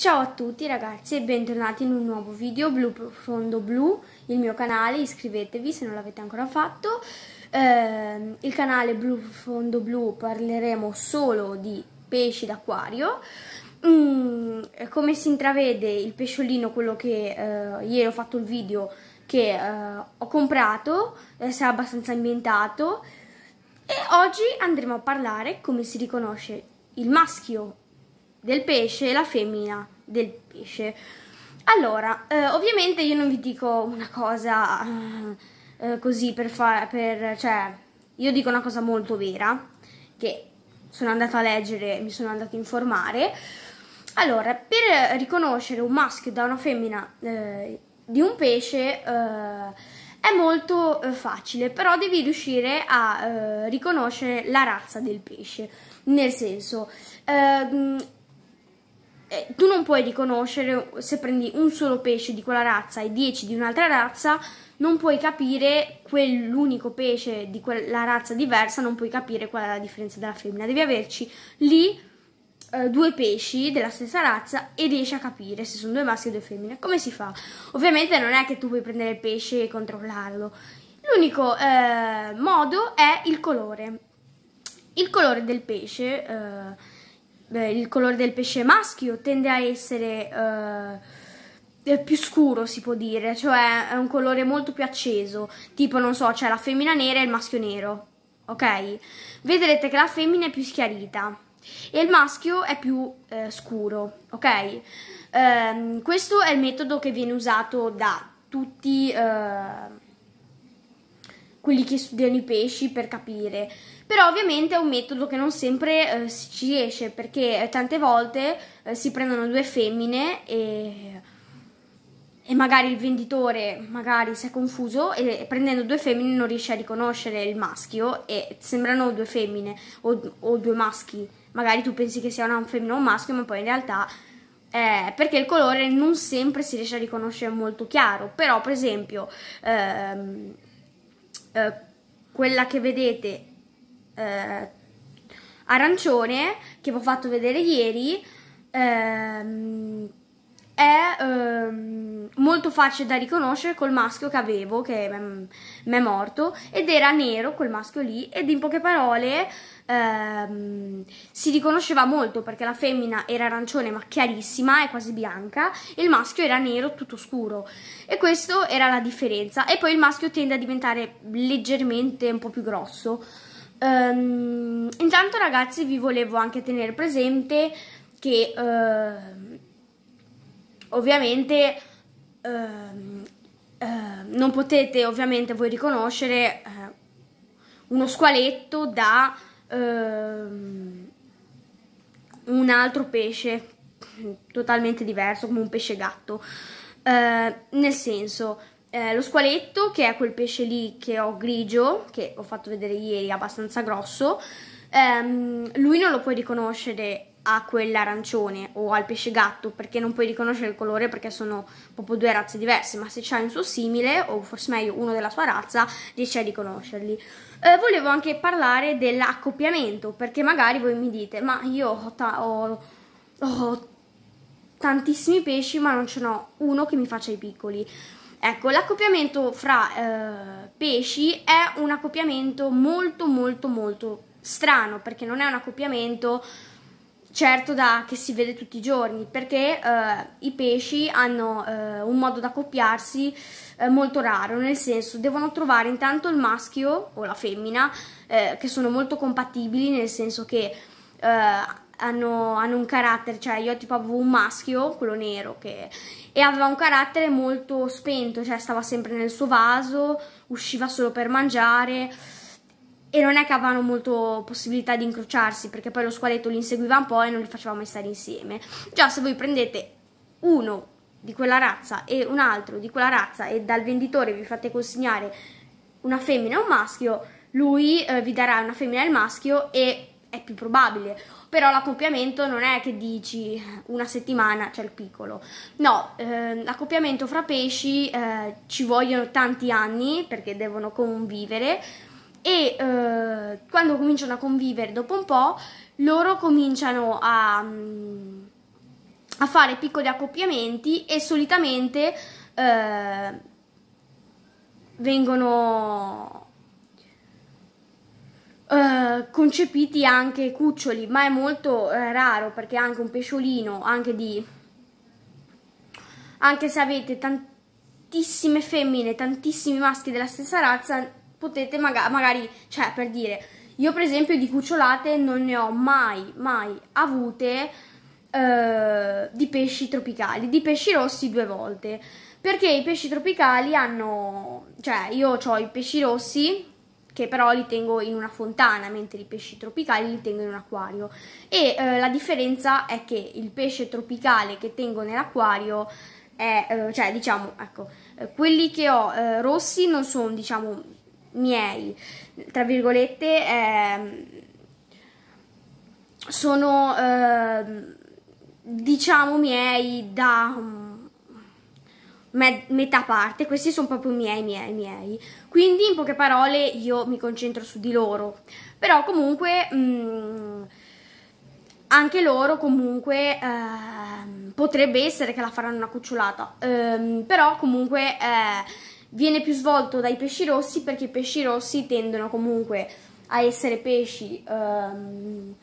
Ciao a tutti ragazzi e bentornati in un nuovo video blu profondo blu, il mio canale, iscrivetevi se non l'avete ancora fatto. Eh, il canale blu profondo blu parleremo solo di pesci d'acquario. Mm, come si intravede il pesciolino, quello che eh, ieri ho fatto il video che eh, ho comprato, eh, sarà abbastanza ambientato. E oggi andremo a parlare come si riconosce il maschio del pesce e la femmina del pesce. Allora, eh, ovviamente io non vi dico una cosa eh, eh così per fare, per, cioè, io dico una cosa molto vera, che sono andata a leggere, mi sono andata a informare. Allora, per riconoscere un maschio da una femmina eh, di un pesce eh, è molto eh, facile, però devi riuscire a eh, riconoscere la razza del pesce. Nel senso, eh, eh, tu non puoi riconoscere se prendi un solo pesce di quella razza e 10 di un'altra razza, non puoi capire quell'unico pesce di quella razza diversa, non puoi capire qual è la differenza della femmina. Devi averci lì eh, due pesci della stessa razza e riesci a capire se sono due maschi o due femmine. Come si fa? Ovviamente non è che tu puoi prendere il pesce e controllarlo. L'unico eh, modo è il colore. Il colore del pesce eh, beh, il colore del pesce maschio tende a essere eh, più scuro, si può dire, cioè è un colore molto più acceso, tipo non so, c'è la femmina nera e il maschio nero, ok? Vedrete che la femmina è più schiarita e il maschio è più eh, scuro, ok? Um, questo è il metodo che viene usato da tutti... Eh, quelli che studiano i pesci per capire. Però ovviamente è un metodo che non sempre eh, ci riesce perché eh, tante volte eh, si prendono due femmine e, e, magari il venditore magari si è confuso e prendendo due femmine non riesce a riconoscere il maschio e sembrano due femmine o, o due maschi. Magari tu pensi che sia una femmina o un maschio ma poi in realtà eh, perché il colore non sempre si riesce a riconoscere molto chiaro, però per esempio ehm, eh, quella che vedete eh, arancione che vi ho fatto vedere ieri ehm, è ehm, molto facile da riconoscere col maschio che avevo, che mi è morto, ed era nero quel maschio lì, ed in poche parole ehm, si riconosceva molto perché la femmina era arancione ma chiarissima è quasi bianca, e il maschio era nero tutto scuro. E questa era la differenza. E poi il maschio tende a diventare leggermente un po' più grosso. Ehm, intanto ragazzi vi volevo anche tenere presente che... Ehm, ovviamente ehm, eh, non potete ovviamente voi riconoscere eh, uno squaletto da ehm, un altro pesce totalmente diverso come un pesce gatto eh, nel senso eh, lo squaletto che è quel pesce lì che ho grigio che ho fatto vedere ieri abbastanza grosso ehm, lui non lo puoi riconoscere a quell'arancione o al pesce gatto perché non puoi riconoscere il colore perché sono proprio due razze diverse ma se c'hai un suo simile o forse meglio uno della sua razza riesci a riconoscerli eh, volevo anche parlare dell'accoppiamento perché magari voi mi dite ma io ho, ta ho, ho tantissimi pesci ma non ce n'ho uno che mi faccia i piccoli Ecco, l'accoppiamento fra eh, pesci è un accoppiamento molto molto molto strano perché non è un accoppiamento certo da, che si vede tutti i giorni, perché eh, i pesci hanno eh, un modo da accoppiarsi eh, molto raro, nel senso devono trovare intanto il maschio o la femmina, eh, che sono molto compatibili, nel senso che eh, hanno, hanno, un carattere, cioè io tipo avevo un maschio, quello nero, che, e aveva un carattere molto spento, cioè stava sempre nel suo vaso, usciva solo per mangiare e non è che avevano molto possibilità di incrociarsi perché poi lo squaletto li inseguiva un po' e non li faceva mai stare insieme. Già se voi prendete uno di quella razza e un altro di quella razza e dal venditore vi fate consegnare una femmina e un maschio, lui eh, vi darà una femmina e il maschio e è più probabile. Però l'accoppiamento non è che dici una settimana c'è cioè il piccolo. No, eh, l'accoppiamento fra pesci eh, ci vogliono tanti anni perché devono convivere e eh, quando cominciano a convivere dopo un po' loro cominciano a, mm, a fare piccoli accoppiamenti e solitamente eh, vengono eh, concepiti anche cuccioli, ma è molto eh, raro perché anche un pesciolino, anche di anche se avete tantissime femmine, tantissimi maschi della stessa razza, potete maga magari, cioè per dire, io per esempio di cucciolate non ne ho mai, mai avute eh, di pesci tropicali, di pesci rossi due volte, perché i pesci tropicali hanno, cioè io ho i pesci rossi che però li tengo in una fontana, mentre i pesci tropicali li tengo in un acquario. E eh, la differenza è che il pesce tropicale che tengo nell'acquario è, eh, cioè diciamo, ecco, eh, quelli che ho eh, rossi non sono, diciamo, miei, tra virgolette, eh, sono eh, diciamo miei da mm, metà parte, questi sono proprio miei, miei, miei. Quindi in poche parole io mi concentro su di loro, però comunque... Mh, mm, anche loro comunque eh, potrebbe essere che la faranno una cucciolata, eh, però comunque eh, viene più svolto dai pesci rossi perché i pesci rossi tendono comunque a essere pesci ehm,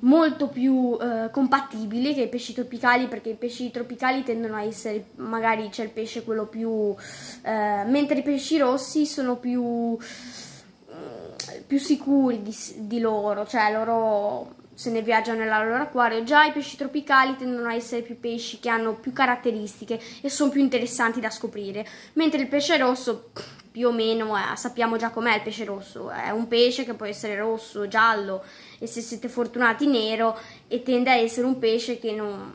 molto più eh, compatibili che i pesci tropicali perché i pesci tropicali tendono a essere magari c'è il pesce quello più eh, mentre i pesci rossi sono più mm, più sicuri di, di loro cioè loro se ne viaggia nella loro acquario. Già i pesci tropicali tendono a essere più pesci che hanno più caratteristiche e sono più interessanti da scoprire, mentre il pesce rosso più o meno eh, sappiamo già com'è il pesce rosso, è un pesce che può essere rosso, giallo e se siete fortunati nero e tende a essere un pesce che non,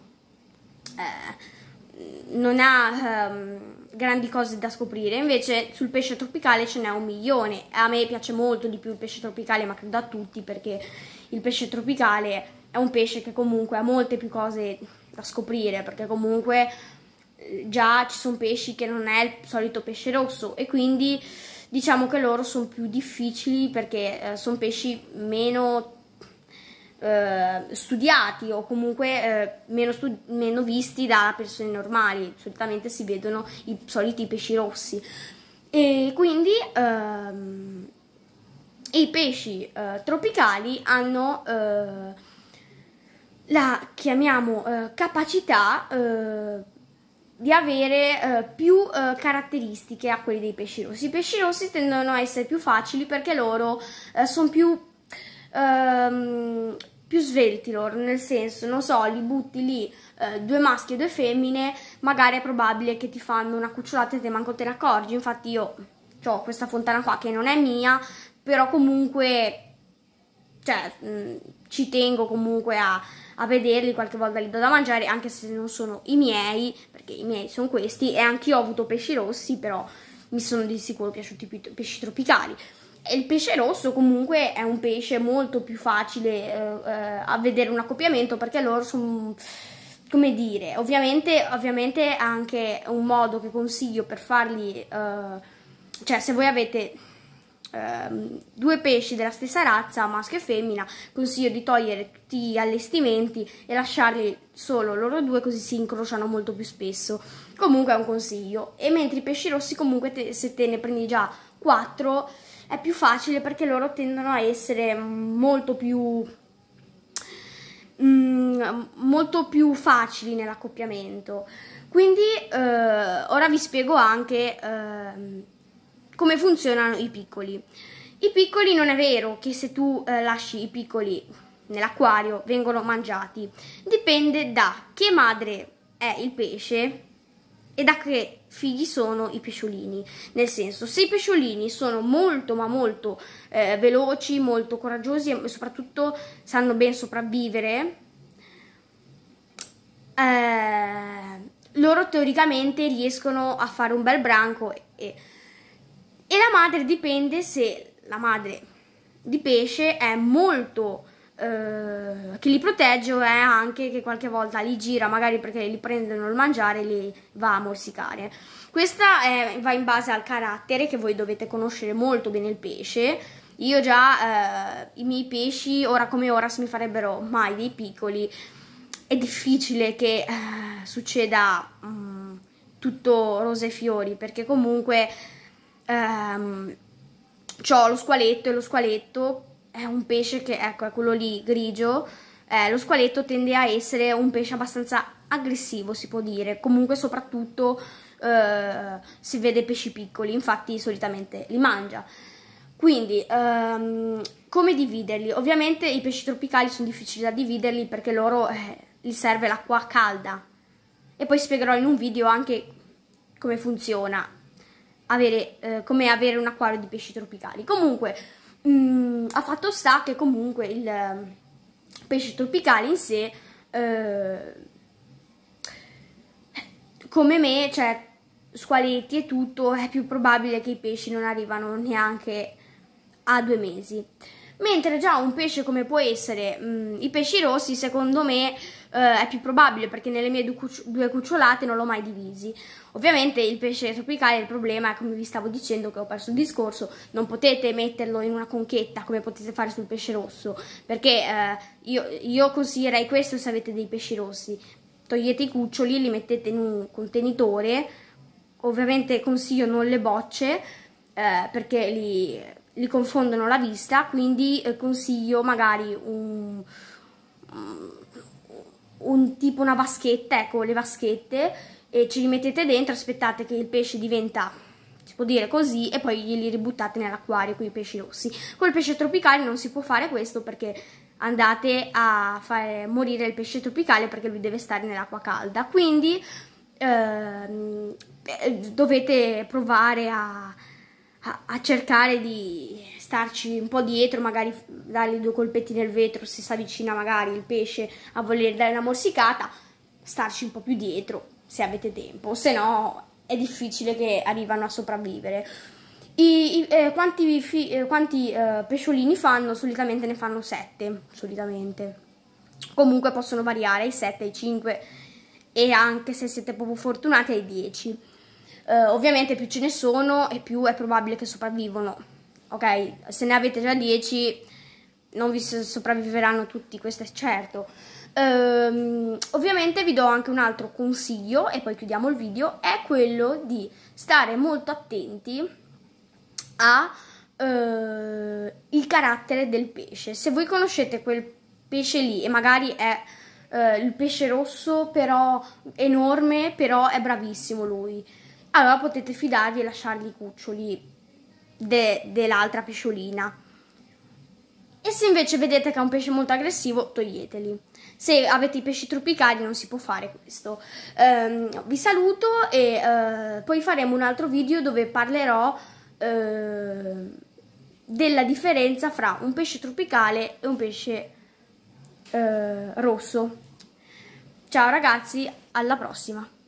eh, non ha... Um, grandi cose da scoprire, invece sul pesce tropicale ce n'è un milione. A me piace molto di più il pesce tropicale, ma credo a tutti, perché il pesce tropicale è un pesce che comunque ha molte più cose da scoprire, perché comunque eh, già ci sono pesci che non è il solito pesce rosso e quindi diciamo che loro sono più difficili perché eh, sono pesci meno eh, studiati o comunque eh, meno, stu- meno, visti da persone normali, solitamente si vedono i soliti pesci rossi. E quindi ehm, i pesci eh, tropicali hanno eh, la chiamiamo eh, capacità eh, di avere eh, più eh, caratteristiche a quelli dei pesci rossi. I pesci rossi tendono a essere più facili perché loro eh, sono più ehm, più svelti loro, nel senso, non so, li butti lì eh, due maschi e due femmine, magari è probabile che ti fanno una cucciolata e te manco te ne accorgi, infatti io ho questa fontana qua che non è mia, però comunque, cioè, mh, mm, ci tengo comunque a, a vederli, qualche volta li do da mangiare, anche se non sono i miei, perché i miei sono questi, e anch'io ho avuto pesci rossi, però mi sono di sicuro piaciuti i pesci tropicali il pesce rosso comunque è un pesce molto più facile eh, eh a vedere un accoppiamento perché loro sono come dire, ovviamente, ovviamente, anche un modo che consiglio per farli, eh, cioè se voi avete eh, due pesci della stessa razza, maschio e femmina, consiglio di togliere tutti gli allestimenti e lasciarli solo loro due così si incrociano molto più spesso. Comunque è un consiglio. E mentre i pesci rossi comunque te, se te ne prendi già 4 è più facile perché loro tendono a essere molto più Mm, molto più facili nell'accoppiamento. Quindi eh, ora vi spiego anche eh, come funzionano i piccoli. I piccoli non è vero che se tu eh, lasci i piccoli nell'acquario vengono mangiati, dipende da che madre è il pesce e da che figli sono i pesciolini. Nel senso, se i pesciolini sono molto ma molto eh, veloci, molto coraggiosi e soprattutto sanno ben sopravvivere, eh, loro teoricamente riescono a fare un bel branco e, e la madre dipende se la madre di pesce è molto eh, che li protegge o è anche che qualche volta li gira, magari perché li prendono il mangiare e li va a morsicare. Questa è, va in base al carattere che voi dovete conoscere molto bene il pesce. Io già eh, i miei pesci, ora come ora, se mi farebbero mai dei piccoli, è difficile che eh, succeda mh, mm, tutto rose e fiori, perché comunque ehm, ho lo squaletto e lo squaletto è un pesce che, ecco, è quello lì, grigio, eh, lo squaletto tende a essere un pesce abbastanza aggressivo, si può dire, comunque soprattutto eh, si vede pesci piccoli, infatti solitamente li mangia. Quindi, ehm, come dividerli? Ovviamente i pesci tropicali sono difficili da dividerli perché loro eh, gli serve l'acqua calda. E poi spiegherò in un video anche come funziona avere, eh, come avere un acquario di pesci tropicali. Comunque, mh, mm, a fatto sta che comunque il ehm, pesce tropicale in sé, eh, come me, cioè squaletti e tutto, è più probabile che i pesci non arrivano neanche a due mesi. Mentre già un pesce come può essere mh, mm, i pesci rossi, secondo me, eh, è più probabile perché nelle mie due cucciolate non l'ho mai divisi. Ovviamente il pesce tropicale, il problema, è come vi stavo dicendo che ho perso il discorso, non potete metterlo in una conchetta come potete fare sul pesce rosso, perché eh, io, io consiglierei questo se avete dei pesci rossi. Togliete i cuccioli, li mettete in un contenitore, ovviamente consiglio non le bocce, eh, perché li, li, confondono la vista, quindi eh, consiglio magari un, um, un, tipo una vaschetta, ecco le vaschette, e ce li mettete dentro, aspettate che il pesce diventa, si può dire così, e poi li ributtate nell'acquario con i pesci rossi. Con il pesce tropicale non si può fare questo perché andate a far morire il pesce tropicale perché lui deve stare nell'acqua calda. Quindi ehm, eh, dovete provare a, a, a cercare di starci un po' dietro, magari dargli due colpetti nel vetro se si avvicina magari il pesce a voler dare una morsicata, starci un po' più dietro se avete tempo, se no è difficile che arrivano a sopravvivere. I, i, eh, quanti, fi, eh, quanti eh, pesciolini fanno? Solitamente ne fanno 7, solitamente. Comunque possono variare ai 7, ai 5 e anche se siete proprio fortunati ai 10. Eh, ovviamente più ce ne sono e più è probabile che sopravvivano ok, se ne avete già 10 non vi sopravviveranno tutti, questo è certo. Um, ovviamente vi do anche un altro consiglio, e poi chiudiamo il video, è quello di stare molto attenti al eh, uh, carattere del pesce. Se voi conoscete quel pesce lì e magari è uh, il pesce rosso, però enorme, però è bravissimo lui, allora potete fidarvi e lasciargli i cuccioli de, dell'altra pesciolina. E se invece vedete che è un pesce molto aggressivo, toglieteli. Se avete i pesci tropicali non si può fare questo. Um, vi saluto e uh, poi faremo un altro video dove parlerò uh, della differenza fra un pesce tropicale e un pesce uh, rosso. Ciao ragazzi, alla prossima!